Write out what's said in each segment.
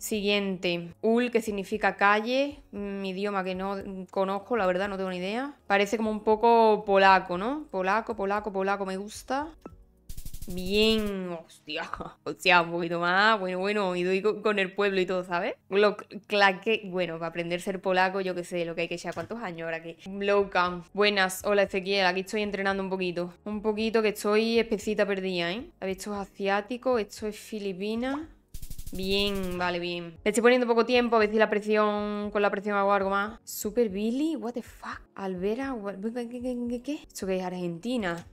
Siguiente, ul, que significa calle, un idioma que no conozco, la verdad, no tengo ni idea. Parece como un poco polaco, ¿no? Polaco, polaco, polaco, me gusta. Bien, hostia, hostia, un poquito más, bueno, bueno, y doy con el pueblo y todo, ¿sabes? Lo claque, bueno, para aprender a ser polaco, yo qué sé, lo que hay que echar, ¿cuántos años ahora que? Blowcam. Buenas, hola Ezequiel, aquí estoy entrenando un poquito, un poquito que estoy especita perdida, ¿eh? A ver, esto es asiático, esto es filipina, Bien, vale, bien. Le estoy poniendo poco tiempo, a ver si la presión, con la presión hago algo más. Super Billy, what the fuck. Alvera, ¿qué? qué? esto qué es Argentina?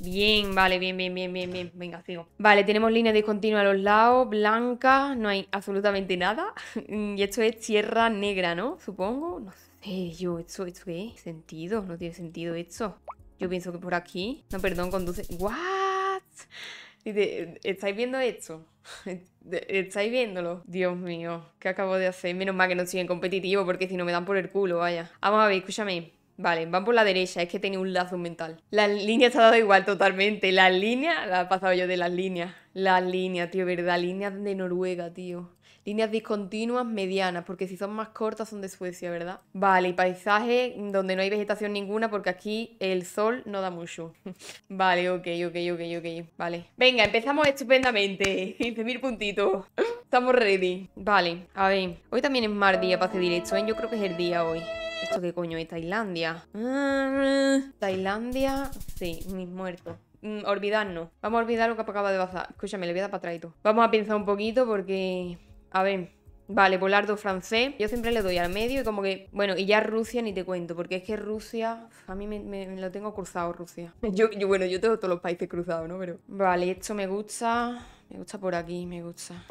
Bien, vale, bien, bien, bien, bien, bien. Venga, sigo. Vale, tenemos línea discontinua a los lados, blanca, no hay absolutamente nada. y esto es tierra negra, ¿no? Supongo. No sé, yo, ¿esto, esto qué ¿Sentido? No tiene sentido esto. Yo pienso que por aquí. No, perdón, conduce. ¿What? Dice, ¿estáis viendo esto? ¿Estáis viéndolo? Dios mío, ¿qué acabo de hacer? Menos mal que no siguen competitivo porque si no me dan por el culo, vaya. Vamos a ver, escúchame. Vale, van por la derecha, es que tenía un lazo mental. la línea se ha dado igual totalmente. la línea la he pasado yo de las líneas. la línea tío, verdad, Línea de Noruega, tío líneas discontinuas medianas, porque si son más cortas son de Suecia, ¿verdad? Vale, y paisaje donde no hay vegetación ninguna, porque aquí el sol no da mucho. vale, ok, ok, ok, ok, vale. Venga, empezamos estupendamente. 15.000 puntitos. Estamos ready. Vale, a ver. Hoy también es mar día para hacer directo, ¿eh? Yo creo que es el día hoy. ¿Esto qué coño es? Tailandia. Tailandia. Sí, mis muertos. Mm, olvidarnos. Vamos a olvidar lo que acaba de pasar. Escúchame, le voy a dar para atrás Vamos a pensar un poquito porque a ver. Vale, volardo francés. Yo siempre le doy al medio y como que... Bueno, y ya Rusia ni te cuento, porque es que Rusia... A mí me, lo tengo cruzado, Rusia. Yo, bueno, yo tengo todos los países cruzados, ¿no? Pero... Vale, esto me gusta. Me gusta por aquí, me gusta.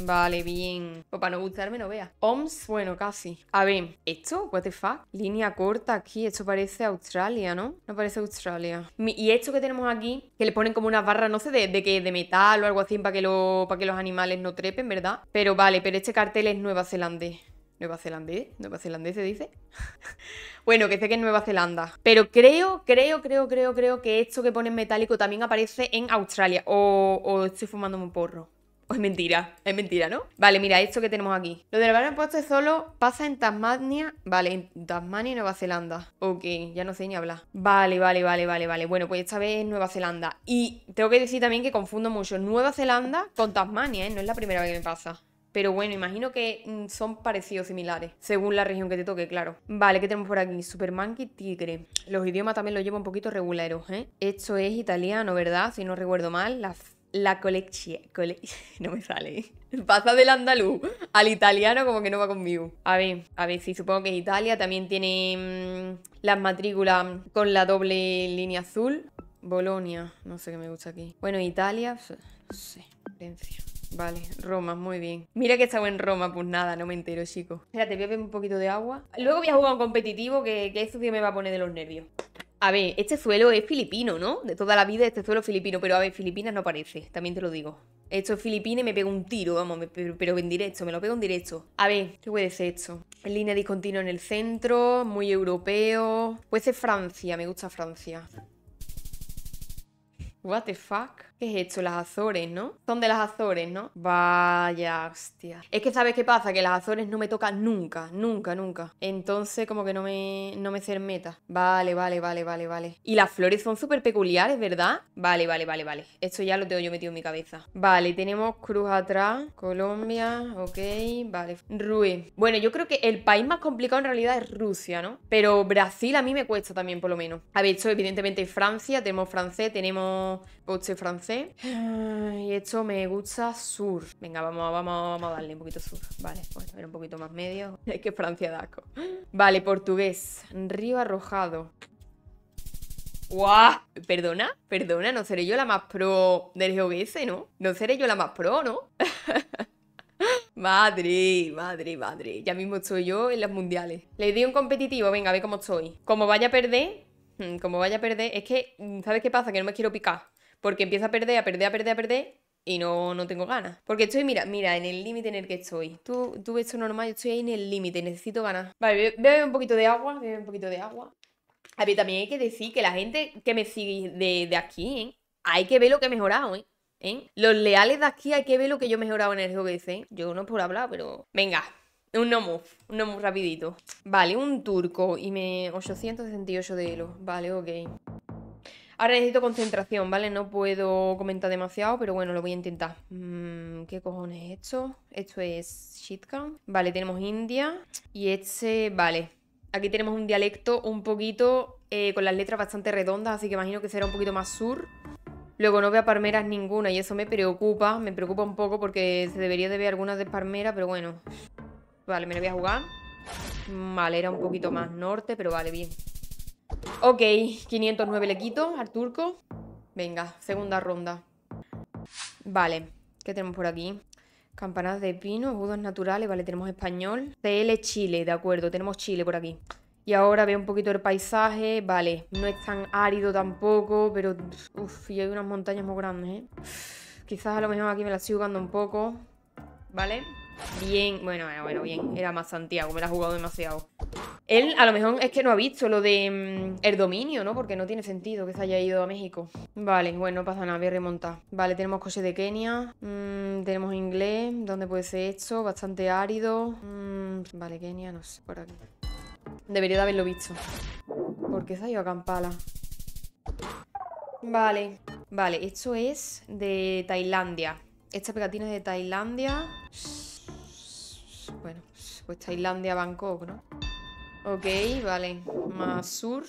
Vale, bien. Pues para no gustarme no vea. OMS, bueno, casi. A ver, ¿esto? What the fuck? Línea corta aquí. Esto parece Australia, ¿no? No parece Australia. Y esto que tenemos aquí, que le ponen como unas barras, no sé, de, que, de metal o algo así para que, lo, para que los animales no trepen, ¿verdad? Pero vale, pero este cartel es Nueva Zelanda. Nueva Zelanda? Nueva Zelanda se dice. bueno, que sé que es Nueva Zelanda. Pero creo, creo, creo, creo, creo que esto que pone en metálico también aparece en Australia. O, estoy fumando un porro. es mentira? Es mentira, ¿no? Vale, mira, esto que tenemos aquí. Lo del verano puesto solo pasa en Tasmania. Vale, en Tasmania y Nueva Zelanda. Ok, ya no sé ni hablar. Vale, vale, vale, vale, vale. Bueno, pues esta vez es Nueva Zelanda. Y tengo que decir también que confundo mucho Nueva Zelanda con Tasmania, ¿eh? No es la primera vez que me pasa. Pero bueno, imagino que mm, son parecidos, similares, según la región que te toque, claro. Vale, ¿qué tenemos por aquí? Superman y Tigre. Los idiomas también los llevo un poquito regularos, ¿eh? Esto es italiano, ¿verdad? Si no recuerdo mal, las la colección. Cole... No me sale. Pasa del andaluz al italiano como que no va conmigo. A ver, a ver, sí, supongo que es Italia también tiene mm, las matrículas con la doble línea azul. Bolonia, no sé qué me gusta aquí. Bueno, Italia, no sé, Vale, Roma, muy bien. Mira que estaba en Roma, pues nada, no me entero, chicos. Espérate, voy a beber un poquito de agua. Luego voy a jugar un competitivo que, que eso sí me va a poner de los nervios. A ver, este suelo es filipino, ¿no? De toda la vida este suelo es filipino, pero a ver, Filipinas no parece. también te lo digo. Esto es Filipinas y me pego un tiro, vamos, pero, en directo, me lo pego en directo. A ver, ¿qué puede ser esto? En línea discontinua en el centro, muy europeo. Puede ser Francia, me gusta Francia. What the fuck? ¿Qué es esto? Las Azores, ¿no? Son de las Azores, ¿no? Vaya, hostia. Es que ¿sabes qué pasa? Que las Azores no me tocan nunca, nunca, nunca. Entonces como que no me, no me cermeta. Vale, vale, vale, vale, vale. Y las flores son súper peculiares, ¿verdad? Vale, vale, vale, vale. Esto ya lo tengo yo metido en mi cabeza. Vale, tenemos cruz atrás. Colombia, ok, vale. Ruiz Bueno, yo creo que el país más complicado en realidad es Rusia, ¿no? Pero Brasil a mí me cuesta también, por lo menos. A ver, esto evidentemente Francia. Tenemos francés, tenemos... coche pues, este francés y esto me gusta sur. Venga, vamos, vamos, vamos a darle un poquito sur. Vale, bueno, era un poquito más medio. Es que Francia da asco. Vale, portugués. Río Arrojado. ¡Guau! Perdona, perdona, no seré yo la más pro del GOBS, ¿no? No seré yo la más pro, ¿no? madre, madre, madre. Ya mismo estoy yo en las mundiales. Le di un competitivo, venga, a ver cómo estoy. Como vaya a perder, mm, como vaya a perder, es que, mm, ¿sabes qué pasa? Que no me quiero picar porque empiezo a perder, a perder, a perder, a perder y no, no tengo ganas. Porque estoy, mira, mira, en el límite en el que estoy. Tú, tú esto normal, yo estoy ahí en el límite, necesito ganas. Vale, bebe un poquito de agua, bebe un poquito de agua. A mí también hay que decir que la gente que me sigue de, de aquí, ¿eh? hay que ver lo que he mejorado, ¿eh? ¿Eh? Los leales de aquí hay que ver lo que yo he mejorado en el juego que Yo no puedo hablar, pero... Venga, un no move, un no rapidito. Vale, un turco y me... 868 de hilo. Vale, ok. Ahora necesito concentración, ¿vale? No puedo comentar demasiado, pero bueno, lo voy a intentar. Mm, ¿Qué cojones es esto? Esto es Shitcam. Vale, tenemos India. Y este, vale. Aquí tenemos un dialecto un poquito eh, con las letras bastante redondas, así que imagino que será un poquito más sur. Luego no veo palmeras ninguna y eso me preocupa, me preocupa un poco porque se debería de ver algunas de palmera, pero bueno. Vale, me lo voy a jugar. Vale, era un poquito más norte, pero vale, bien. Ok, 509 le quito al turco. Venga, segunda ronda. Vale, ¿qué tenemos por aquí? Campanas de pino, agudos naturales, vale, tenemos español. CL Chile, de acuerdo, tenemos Chile por aquí. Y ahora veo un poquito el paisaje, vale, no es tan árido tampoco, pero... Uf, y hay unas montañas muy grandes, ¿eh? Quizás a lo mejor aquí me la estoy jugando un poco, ¿vale? bien. Bueno, bueno, bien. Era más Santiago, me la ha jugado demasiado. Él a lo mejor es que no ha visto lo de mm, el dominio, ¿no? Porque no tiene sentido que se haya ido a México. Vale, bueno, no pasa nada, voy a remontar. Vale, tenemos coche de Kenia. Mm, tenemos inglés. ¿Dónde puede ser esto? Bastante árido. Mm, vale, Kenia, no sé, por aquí. Debería de haberlo visto. ¿Por qué se ha ido a Kampala? Vale, vale, esto es de Tailandia. Esta pegatina es de Tailandia. Bueno, pues Tailandia, Bangkok, ¿no? Ok, vale. Más sur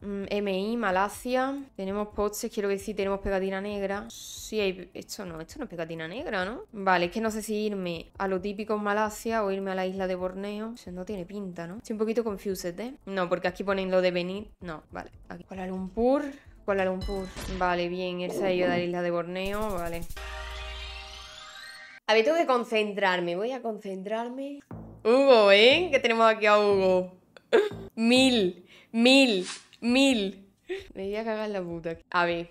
MI, mm, Malasia. Tenemos postes, quiero decir, tenemos pegatina negra. Sí, hay... esto no, esto no es pegatina negra, ¿no? Vale, es que no sé si irme a lo típico en Malasia o irme a la isla de Borneo. Eso no tiene pinta, ¿no? Estoy un poquito confused, ¿eh? No, porque aquí ponen lo de venir. No, vale. Aquí. Kuala Lumpur. Kuala Lumpur. Vale, bien, esa se de la isla de Borneo, vale. A ver, tengo que concentrarme. Voy a concentrarme. Hugo, ¿eh? ¿Qué tenemos aquí a Hugo. Mil, mil, mil. Me voy a cagar la puta. A ver.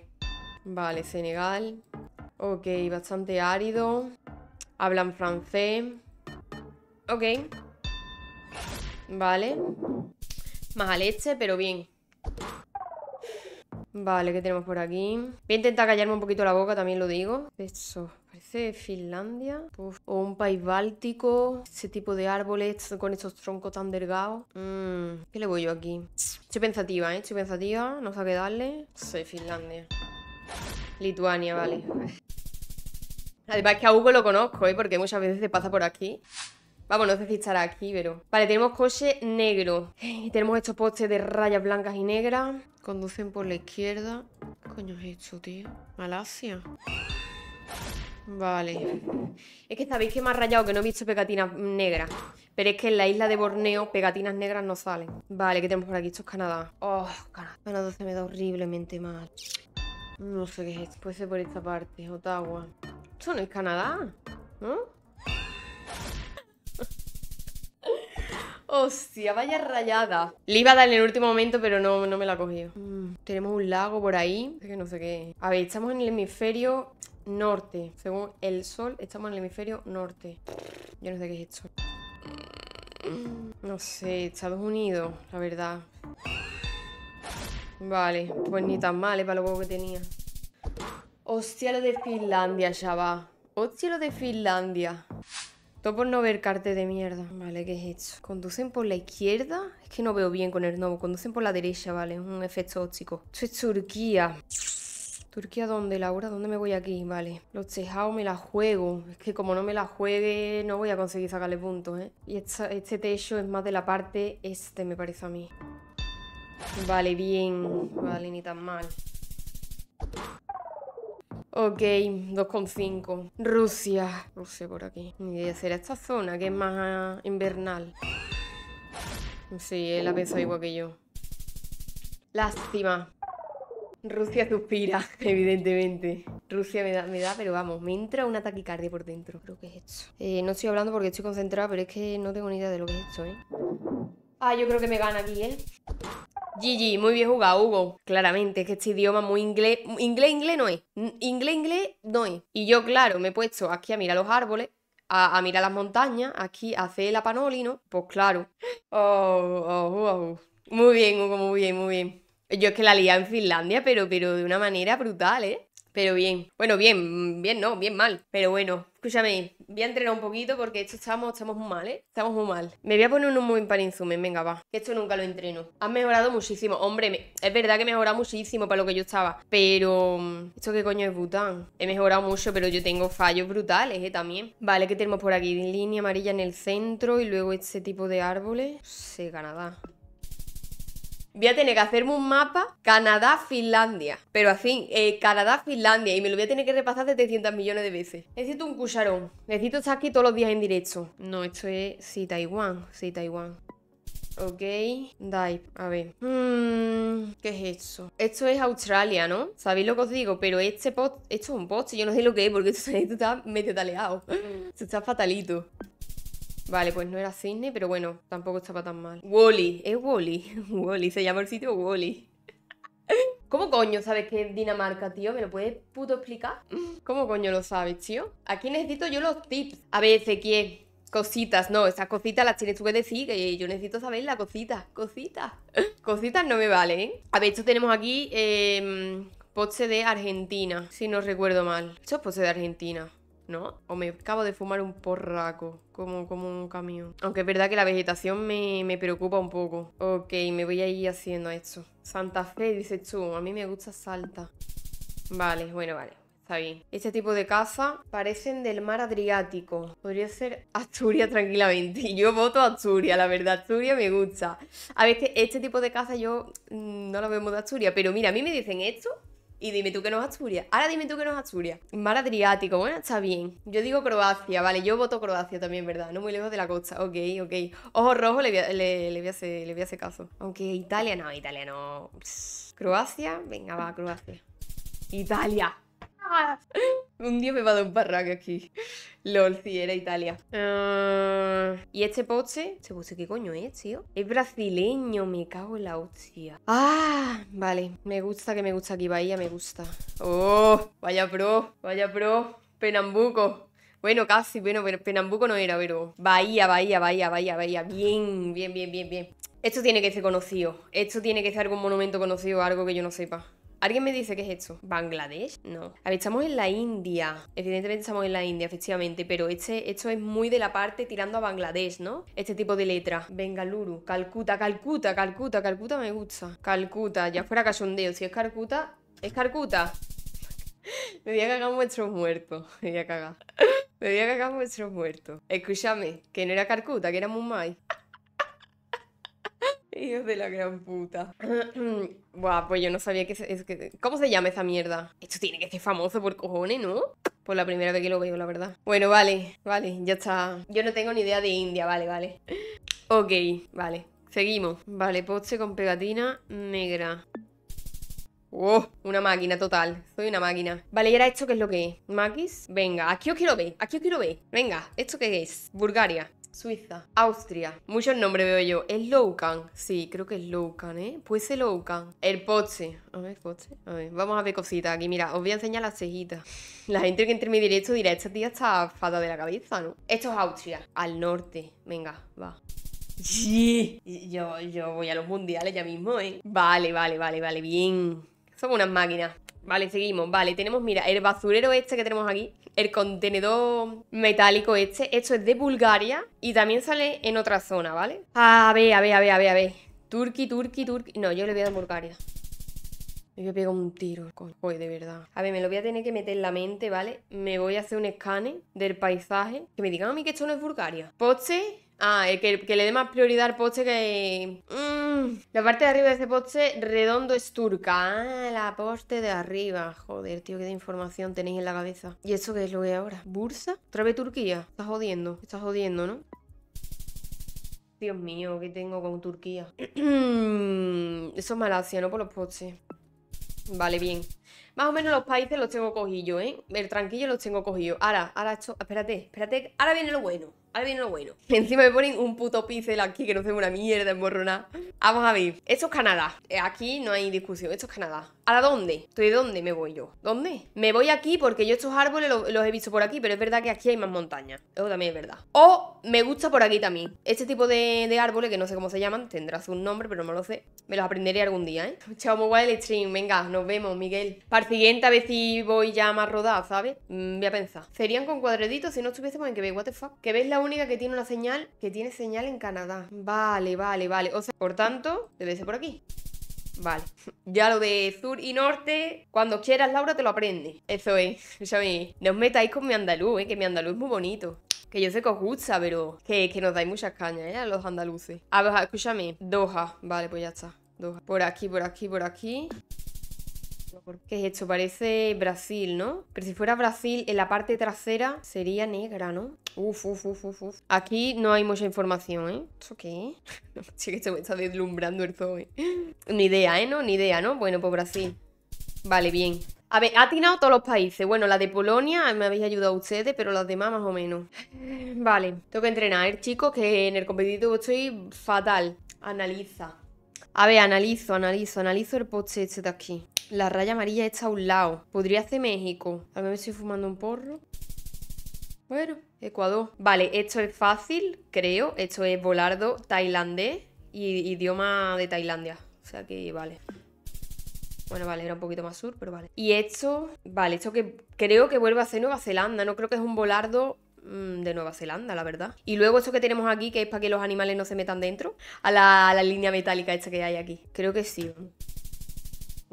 Vale, Senegal. Ok, bastante árido. Hablan francés. Ok. Vale. Más al este, pero bien. Vale, ¿qué tenemos por aquí? Voy a intentar callarme un poquito la boca, también lo digo. Eso, parece Finlandia. o un país báltico. Ese tipo de árboles con esos troncos tan delgados. Mm, ¿Qué le voy yo aquí? Estoy pensativa, ¿eh? Estoy pensativa. No sé qué darle. Soy Finlandia. Lituania, vale. Además que a Hugo lo conozco, ¿eh? Porque muchas veces se pasa por aquí. Vamos, no sé si estará aquí, pero... Vale, tenemos coche negro. Tenemos estos postes de rayas blancas y negras. Conducen por la izquierda. ¿Qué coño es esto, tío? Malasia. Vale. Es que sabéis que me ha rayado que no he visto pegatinas negras. Pero es que en la isla de Borneo pegatinas negras no salen. Vale, ¿qué tenemos por aquí? Esto es Canadá. Oh, Canadá. Canadá se me da horriblemente mal. No sé qué es esto. Puede ser por esta parte, Ottawa. Esto no es Canadá, ¿no? ¡Hostia, vaya rayada! Le iba a dar en el último momento, pero no, no me la ha cogido. Mm. Tenemos un lago por ahí. Es que no sé qué A ver, estamos en el hemisferio norte. Según el sol, estamos en el hemisferio norte. Yo no sé qué es esto. No sé, Estados Unidos, la verdad. Vale, pues ni tan mal, ¿eh? para lo poco que tenía. Hostia, lo de Finlandia, chaval. Hostia, lo de Finlandia. Todo por no ver carte de mierda. Vale, ¿qué es esto? ¿Conducen por la izquierda? Es que no veo bien con el nuevo. Conducen por la derecha, vale. Es un efecto óptico. Esto es Turquía. ¿Turquía dónde, Laura? ¿Dónde me voy aquí? Vale. Los tejados me la juego. Es que como no me la juegue, no voy a conseguir sacarle puntos, ¿eh? Y este techo es más de la parte este, me parece a mí. Vale, bien. Vale, ni tan mal. Ok, 2,5. Rusia. Rusia por aquí. Ni idea, será esta zona que es más invernal. Sí, él ha pensado igual que yo. Lástima. Rusia suspira, evidentemente. Rusia me da, me da, pero vamos, me entra una taquicardia por dentro. Creo que es esto. Eh, no estoy hablando porque estoy concentrada, pero es que no tengo ni idea de lo que es esto, ¿eh? Ah, yo creo que me gana aquí, ¿eh? GG, muy bien jugado, Hugo. Claramente, es que este idioma muy inglés. Inglés, inglés no es. Inglés, inglés no es. Y yo, claro, me he puesto aquí a mirar los árboles, a, mirar las montañas, aquí a hacer la panolino Pues claro. Oh, oh, oh, oh, Muy bien, Hugo, muy bien, muy bien. Yo es que la lía en Finlandia, pero, pero de una manera brutal, ¿eh? Pero bien, bueno, bien, mm, bien no, bien mal. Pero bueno, escúchame, voy a entrenar un poquito porque esto estamos, estamos muy mal, ¿eh? Estamos muy mal. Me voy a poner un para parinzumen, venga, va. que Esto nunca lo entreno. Has mejorado muchísimo. Hombre, es verdad que he mejorado muchísimo para lo que yo estaba. Pero... Mm, ¿Esto qué coño es Bután? He mejorado mucho, pero yo tengo fallos brutales, ¿eh? También. Vale, ¿qué tenemos por aquí? Línea amarilla en el centro y luego este tipo de árboles. Se Canadá voy a tener que hacerme un mapa Canadá-Finlandia. Pero así, eh, Canadá-Finlandia. Y me lo voy a tener que repasar 700 millones de veces. Necesito un cucharón. Necesito estar aquí todos los días en directo. No, esto es... Sí, Taiwán. Sí, Taiwán. Ok, dive, a ver hmm, ¿Qué es esto? Esto es Australia, ¿no? Sabéis lo que os digo, pero este post, esto es un post Yo no sé lo que es porque tú esto está medio taleado mm. Esto está fatalito Vale, pues no era cisne, pero bueno, tampoco estaba tan mal. Wally, es Wally. Wally, se llama el sitio Wally. ¿Cómo coño sabes que es Dinamarca, tío? ¿Me lo puedes puto explicar? ¿Cómo coño lo sabes, tío? Aquí necesito yo los tips. A ver, quién? cositas. No, esas cositas las tienes tú que decir, que yo necesito saber las cositas. Cositas. Cositas no me valen, ¿eh? A ver, esto tenemos aquí... Eh, de Argentina, si no recuerdo mal. Esto es de Argentina. ¿no? O me acabo de fumar un porraco, como, como un camión. Aunque es verdad que la vegetación me, me preocupa un poco. Ok, me voy a ir haciendo esto. Santa Fe, dices tú, a mí me gusta Salta. Vale, bueno, vale. Está bien. Este tipo de casa parecen del mar Adriático. Podría ser Asturias tranquilamente. Yo voto Asturias, la verdad. Asturias me gusta. A ver, este tipo de casa yo mm, no lo vemos de Asturias. Pero mira, a mí me dicen esto y dime tú que no es Asturias. Ahora dime tú que no es Asturias. Mar Adriático, bueno, está bien. Yo digo Croacia, vale, yo voto Croacia también, ¿verdad? No muy lejos de la costa. Ok, ok. Ojo rojo, le voy a, le, le hacer, caso. Aunque Italia no, Italia no. Croacia, venga, va, Croacia. Italia. Ah. Un día me va a dar un barraque aquí. LOL, si era Italia. Ah. ¿Y este poche? ¿Este poche qué coño es, tío? Es brasileño, me cago en la hostia. Ah, vale. Me gusta que me gusta aquí, Bahía, me gusta. Oh, vaya pro, vaya pro. Penambuco. Bueno, casi, bueno, pero Penambuco no era, pero... Bahía, Bahía, Bahía, Bahía, Bahía. Bien, bien, bien, bien, bien. Esto tiene que ser conocido. Esto tiene que ser algún monumento conocido, algo que yo no sepa. Alguien me dice qué es esto. ¿Bangladesh? No. A ver, estamos en la India. Evidentemente estamos en la India, efectivamente. Pero este, esto es muy de la parte tirando a Bangladesh, ¿no? Este tipo de letra. Bengaluru. Calcuta, Calcuta, Calcuta, Calcuta me gusta. Calcuta, ya fuera cachondeo. Si es Calcuta, es Calcuta. me voy a cagar vuestros muertos. Me voy a cagar. me voy a cagar vuestros muertos. Escúchame, que no era Calcuta, que era Mumbai. Hijos de la gran puta. Buah, pues yo no sabía que, es ¿Cómo se llama esa mierda? Esto tiene que ser famoso por cojones, ¿no? Por la primera vez que lo veo, la verdad. Bueno, vale, vale, ya está. Yo no tengo ni idea de India, vale, vale. Ok, vale. Seguimos. Vale, poste con pegatina negra. Oh, una máquina total. Soy una máquina. Vale, ¿y ahora esto qué es lo que es? ¿Makis? Venga, aquí os quiero ver. Aquí os quiero ver. Venga, ¿esto qué es? Bulgaria. Suiza, Austria. Muchos nombres veo yo. ¿Es Loucan? Sí, creo que es Loucan, ¿eh? Pues ser Lowcan, El Poche. A ver, Poche. A ver, vamos a ver cositas aquí. Mira, os voy a enseñar las cejitas. La gente que entre en mi directo dirá, esta tía está fada de la cabeza, ¿no? Esto es Austria, al norte. Venga, va. Sí. Yo, yo voy a los mundiales ya mismo, ¿eh? Vale, vale, vale, vale, bien. Somos unas máquinas. Vale, seguimos. Vale, tenemos, mira, el basurero este que tenemos aquí, el contenedor metálico este. Esto es de Bulgaria y también sale en otra zona, ¿vale? A ver, a ver, a ver, a ver, a ver. Turqui, Turqui, Turki. No, yo le voy a dar Bulgaria. Yo pego un tiro, coño, de verdad. A ver, me lo voy a tener que meter en la mente, ¿vale? Me voy a hacer un escane del paisaje. Que me digan a mí que esto no es Bulgaria. Poste Ah, que, que, le dé más prioridad al poste que... Mm, la parte de arriba de ese poste redondo es turca. Ah, la poste de arriba. Joder, tío, qué información tenéis en la cabeza. ¿Y eso qué es lo que ahora? ¿Bursa? ¿Otra vez Turquía? Estás jodiendo. Estás jodiendo, ¿no? Dios mío, ¿qué tengo con Turquía? eso es Malasia, ¿no? Por los postes. Vale, bien. Más o menos los países los tengo cogidos, ¿eh? El tranquillo los tengo cogidos. Ahora, ahora esto... Espérate, espérate. Ahora viene lo bueno. Ahí viene lo bueno. Encima me ponen un puto pincel aquí que no sé, una mierda emborrona. Ah, vamos a ver. Esto es Canadá. Eh, aquí no hay discusión. Esto es Canadá. ¿A dónde? ¿De dónde me voy yo? ¿Dónde? Me voy aquí porque yo estos árboles los, he visto por aquí, pero es verdad que aquí hay más montañas. Eso también es verdad. O me gusta por aquí también. Este tipo de, árboles, que no sé cómo se llaman, Tendrás un nombre, pero no lo sé. Me los aprenderé algún día, ¿eh? Chao, muy guay el stream. Venga, nos vemos, Miguel. Para el siguiente, a ver si voy ya más rodada, ¿sabes? Mm, voy a pensar. Serían con cuadraditos si no estuviésemos en que veis, what the fuck. ¿Qué ves la única que tiene una señal, que tiene señal en Canadá. Vale, vale, vale. O sea, por tanto, debe ser por aquí. Vale. Ya lo de sur y norte, cuando quieras, Laura, te lo aprende. Eso es. Escúchame, no os metáis con mi andaluz, ¿eh? que mi andaluz es muy bonito. Que yo sé que os gusta, pero que, nos dais muchas cañas, ¿eh? A los andaluces. A ver, escúchame. Doha. Vale, pues ya está. Doha. Por aquí, por aquí, por aquí. ¿Qué es esto? Parece Brasil, ¿no? Pero si fuera Brasil, en la parte trasera sería negra, ¿no? Uf, uf, uf, uf, uf. Aquí no hay mucha información, ¿eh? ¿Esto qué? No, sí que esto me está deslumbrando el zoe. ¿eh? Ni idea, ¿eh? No, ni idea, ¿no? Bueno, pues Brasil. Vale, bien. A ver, ha atinado todos los países. Bueno, la de Polonia me habéis ayudado ustedes, pero las demás más o menos. Vale, tengo que entrenar, ¿eh? chicos, que en el competitivo estoy fatal. Analiza. A ver, analizo, analizo, analizo el poste este de aquí. La raya amarilla está a un lado. Podría ser México. A ver, me estoy fumando un porro. Bueno, Ecuador. Vale, esto es fácil, creo. Esto es volardo tailandés y idioma de Tailandia. O sea que vale. Bueno, vale, era un poquito más sur, pero vale. Y esto, vale, esto que creo que vuelve a ser Nueva Zelanda. No creo que es un volardo mm, de Nueva Zelanda, la verdad. Y luego esto que tenemos aquí, que es para que los animales no se metan dentro, a la, línea metálica esta que hay aquí. Creo que sí.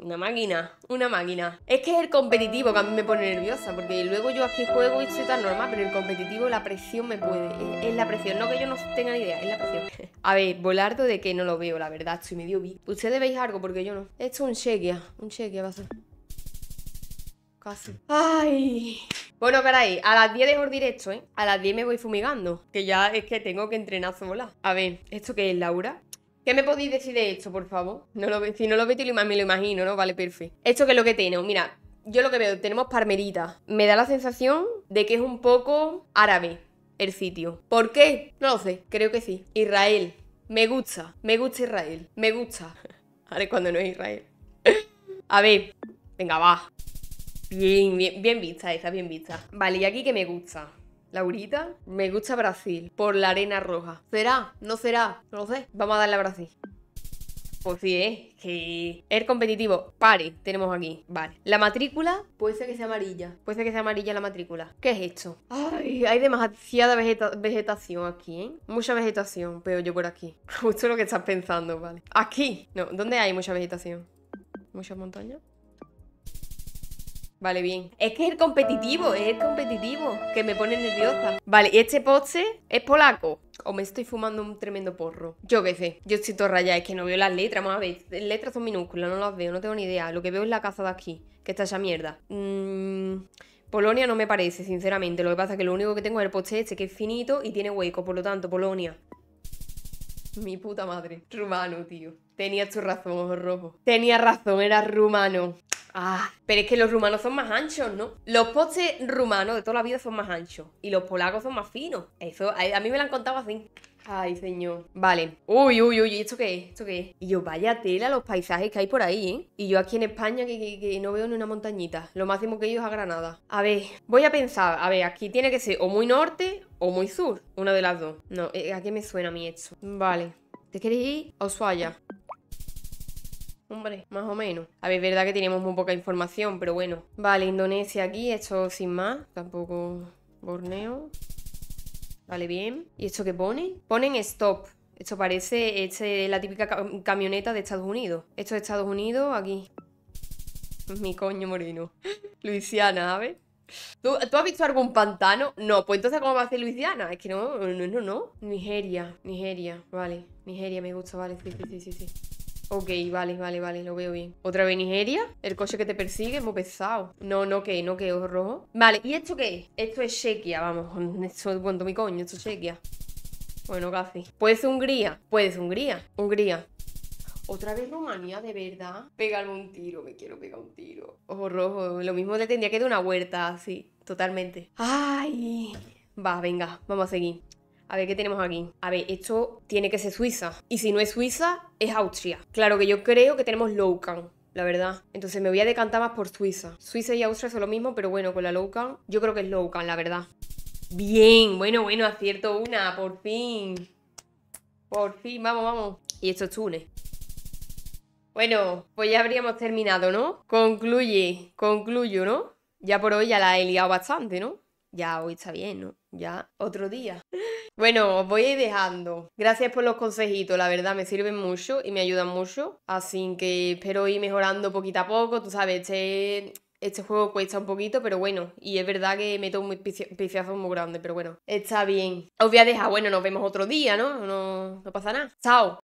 Una máquina, una máquina. Es que es el competitivo que a mí me pone nerviosa, porque luego yo aquí juego y estoy tan normal, pero el competitivo, la presión me puede. Es, la presión, no que yo no tenga ni idea, es la presión. a ver, volardo de que no lo veo, la verdad, estoy medio vi. Ustedes veis algo porque yo no. Esto es un chequea, un chequea va a ser. Casi. ¡Ay! Bueno, caray, a las 10 dejo el directo, ¿eh? A las 10 me voy fumigando. Que ya es que tengo que entrenar sola A ver, ¿esto qué es, Laura? ¿Qué me podéis decir de esto, por favor? No lo, si no lo veis, me lo imagino, ¿no? Vale, perfecto. Esto que es lo que tenemos. Mira, yo lo que veo, tenemos palmerita. Me da la sensación de que es un poco árabe el sitio. ¿Por qué? No lo sé, creo que sí. Israel. Me gusta, me gusta Israel, me gusta. Ahora es cuando no es Israel. A ver, venga, va. Bien, bien, bien vista esa, bien vista. Vale, y aquí que me gusta. Laurita, me gusta Brasil por la arena roja. ¿Será? ¿No será? No lo sé. Vamos a darle a Brasil. Pues sí, ¿eh? es Que... El competitivo. Pare, tenemos aquí. Vale. La matrícula puede ser que sea amarilla. Puede ser que sea amarilla la matrícula. ¿Qué es esto? Ay, hay demasiada vegetación aquí, ¿eh? Mucha vegetación, pero yo por aquí. Justo lo que estás pensando, vale. Aquí. No, ¿dónde hay mucha vegetación? ¿Muchas montañas? Vale, bien. Es que es el competitivo, es el competitivo que me pone nerviosa. Vale, ¿y este poste es polaco? O me estoy fumando un tremendo porro. Yo qué sé, yo estoy todo rayada, es que no veo las letras, más a ver. Las letras son minúsculas, no las veo, no tengo ni idea. Lo que veo es la casa de aquí, que está esa mierda. Mm, Polonia no me parece, sinceramente. Lo que pasa es que lo único que tengo es el poste este, que es finito y tiene hueco, por lo tanto, Polonia. Mi puta madre. Rumano, tío. tenía tu razón, rojo. Tenía razón, era rumano. Ah, pero es que los rumanos son más anchos, ¿no? Los postes rumanos de toda la vida son más anchos y los polacos son más finos. Eso, a, mí me lo han contado así. Ay, señor. Vale. Uy, uy, uy, ¿esto qué es? ¿Esto qué es? Y yo, vaya tela los paisajes que hay por ahí, ¿eh? Y yo aquí en España que, no veo ni una montañita. Lo máximo que ellos es a Granada. A ver, voy a pensar. A ver, aquí tiene que ser o muy norte o muy sur. Una de las dos. No, eh, ¿a qué me suena a mí esto? Vale. ¿Te quieres ir a Hombre, más o menos. A ver, es verdad que tenemos muy poca información, pero bueno. Vale, Indonesia aquí, esto sin más. Tampoco Borneo. Vale, bien. ¿Y esto qué pone? Ponen stop. Esto parece este, la típica camioneta de Estados Unidos. Esto de Estados Unidos, aquí. Mi coño moreno. Luisiana, ¿sabes? ¿Tú, ¿Tú, has visto algún pantano? No, pues entonces ¿cómo va a ser Luisiana? Es que no, no, no, no. Nigeria, Nigeria, vale. Nigeria me gusta, vale, sí, sí, sí. sí. Ok, vale, vale, vale, lo veo bien. ¿Otra vez Nigeria? El coche que te persigue, muy pesado. No, no, que, no, que, ojo rojo. Vale, ¿y esto qué es? Esto es Chequia, vamos. Esto es mi coño, esto es Chequia. Bueno, casi. ¿Puede ser Hungría? Puede ser Hungría. Hungría. Otra vez Rumanía, de verdad. Pegarme un tiro, me quiero pegar un tiro. Ojo rojo, lo mismo le tendría que dar una huerta, así, totalmente. ¡Ay! Va, venga, vamos a seguir. A ver, ¿qué tenemos aquí? A ver, esto tiene que ser Suiza. Y si no es Suiza, es Austria. Claro que yo creo que tenemos Lowcan la verdad. Entonces me voy a decantar más por Suiza. Suiza y Austria son lo mismo, pero bueno, con la Lowcan, yo creo que es Lowcan, la verdad. Bien, bueno, bueno, acierto una, por fin. Por fin, vamos, vamos. Y esto es Tune. Bueno, pues ya habríamos terminado, ¿no? Concluye, concluyo, ¿no? Ya por hoy ya la he liado bastante, ¿no? Ya hoy está bien, ¿no? ya otro día. Bueno, os voy a ir dejando. Gracias por los consejitos, la verdad me sirven mucho y me ayudan mucho. Así que espero ir mejorando poquito a poco. Tú sabes, este, este juego cuesta un poquito, pero bueno. Y es verdad que meto un piciazo muy grande, pero bueno. Está bien. Os voy a dejar, bueno, nos vemos otro día, ¿no? No, no pasa nada. Chao.